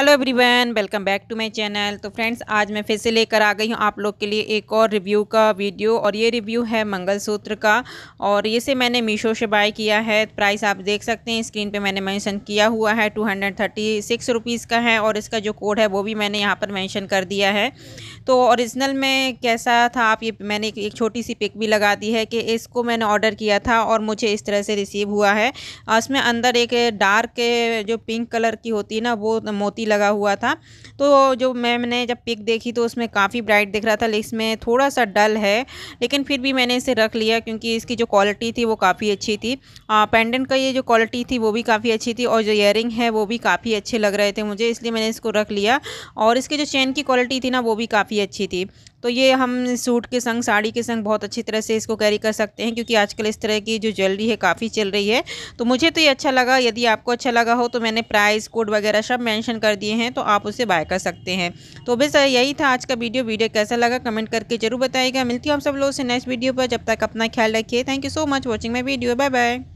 hello everyone welcome back to my channel तो friends आज मैं फिर से लेकर आ गई हूँ आप लोग के लिए एक और रिव्यू का वीडियो और ये रिव्यू है मंगलसूत्र का और ये से मैंने मीशो से बाय किया है प्राइस आप देख सकते हैं स्क्रीन पे मैंने मेंशन किया हुआ है two hundred thirty six rupees का है और इसका जो कोड है वो भी मैंने यहाँ पर मैंशन कर दिया है तो ओरिजिनल में कैसा था आप ये मैंने एक छोटी सी पिक भी लगा दी है कि इसको मैंने ऑर्डर किया था और मुझे इस तरह से रिसीव हुआ है इसमें अंदर एक डार्क जो पिंक कलर की होती है ना वो मोती लगा हुआ था तो जो मैंने जब पिक देखी तो उसमें काफ़ी ब्राइट दिख रहा था इसमें थोड़ा सा डल है लेकिन फिर भी मैंने इसे रख लिया क्योंकि इसकी जो क्वालिटी थी वो काफ़ी अच्छी थी पेंडेंट का ये जो क्वालिटी थी वो भी काफ़ी अच्छी थी और जो इयरिंग है वो भी काफ़ी अच्छे लग रहे थे मुझे इसलिए मैंने इसको रख लिया और इसके जो चेन की क्वालिटी थी ना वो भी काफ़ी अच्छी थी तो ये हम सूट के संग साड़ी के संग बहुत अच्छी तरह से इसको कैरी कर सकते हैं क्योंकि आजकल इस तरह की जो ज्वेलरी है काफ़ी चल रही है तो मुझे तो ये अच्छा लगा यदि आपको अच्छा लगा हो तो मैंने प्राइस कोड वगैरह सब मेंशन कर दिए हैं तो आप उसे बाय कर सकते हैं तो बस यही था आज का वीडियो वीडियो कैसा लगा कमेंट करके जरूर बताइएगा मिलती हूँ आप सब लोगों से नेक्स्ट वीडियो पर जब तक अपना ख्याल रखिए thank you so much watching my video bye bye